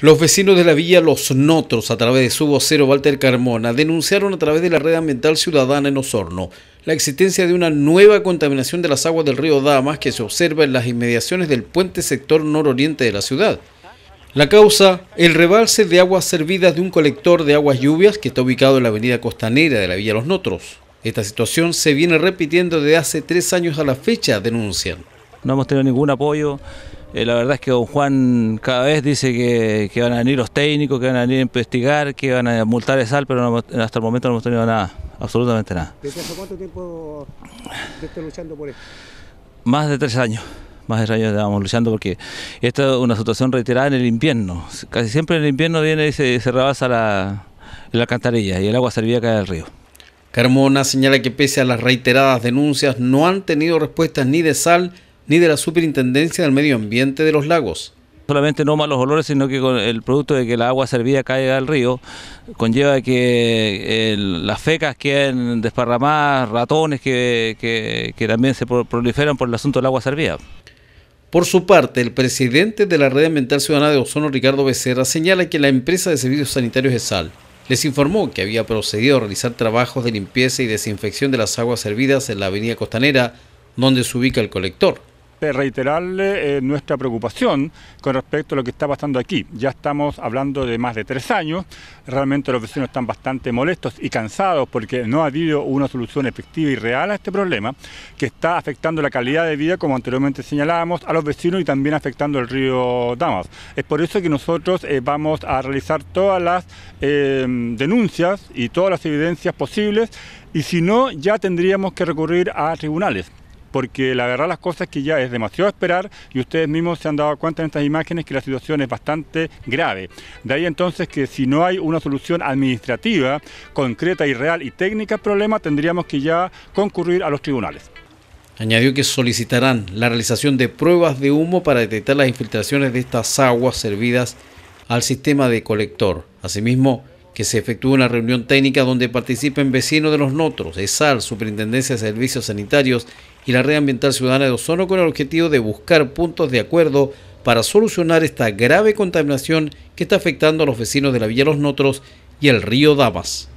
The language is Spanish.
Los vecinos de la villa Los Notros, a través de su vocero Walter Carmona, denunciaron a través de la red ambiental ciudadana en Osorno la existencia de una nueva contaminación de las aguas del río Damas que se observa en las inmediaciones del puente sector nororiente de la ciudad. La causa, el rebalse de aguas servidas de un colector de aguas lluvias que está ubicado en la avenida costanera de la villa Los Notros. Esta situación se viene repitiendo desde hace tres años a la fecha, denuncian. No hemos tenido ningún apoyo, eh, la verdad es que don Juan cada vez dice que, van a venir los técnicos, que van a venir a investigar, que van a multar el sal, pero hasta el momento no hemos tenido nada, absolutamente nada. ¿Desde hace cuánto tiempo estás luchando por esto? Más de tres años. Más de tres años estábamos luchando porque esta es una situación reiterada en el invierno. Casi siempre en el invierno viene y se, rebasa la, la alcantarilla y el agua servía cae al río. Carmona señala que pese a las reiteradas denuncias no han tenido respuestas ni de sal ni de la Superintendencia del Medio Ambiente de los Lagos. Solamente no malos olores, sino que el producto de que la agua servida caiga al río conlleva que las fecas queden desparramadas, ratones que, también se proliferan por el asunto del agua servida. Por su parte, el presidente de la Red Ambiental Ciudadana de Ozono, Ricardo Becerra, señala que la empresa de servicios sanitarios sal les informó que había procedido a realizar trabajos de limpieza y desinfección de las aguas servidas en la avenida Costanera, donde se ubica el colector reiterarle eh, nuestra preocupación con respecto a lo que está pasando aquí. Ya estamos hablando de más de tres años, realmente los vecinos están bastante molestos y cansados porque no ha habido una solución efectiva y real a este problema que está afectando la calidad de vida, como anteriormente señalábamos, a los vecinos y también afectando el río Damas. Es por eso que nosotros eh, vamos a realizar todas las eh, denuncias y todas las evidencias posibles y si no, ya tendríamos que recurrir a tribunales porque la verdad las cosas es que ya es demasiado esperar y ustedes mismos se han dado cuenta en estas imágenes que la situación es bastante grave. De ahí entonces que si no hay una solución administrativa, concreta y real y técnica al problema, tendríamos que ya concurrir a los tribunales. Añadió que solicitarán la realización de pruebas de humo para detectar las infiltraciones de estas aguas servidas al sistema de colector. Asimismo, que se efectúe una reunión técnica donde participen vecinos de los Notros, ESal, Superintendencia de Servicios Sanitarios y la Red Ambiental Ciudadana de Ozono con el objetivo de buscar puntos de acuerdo para solucionar esta grave contaminación que está afectando a los vecinos de la Villa Los Notros y el río Damas.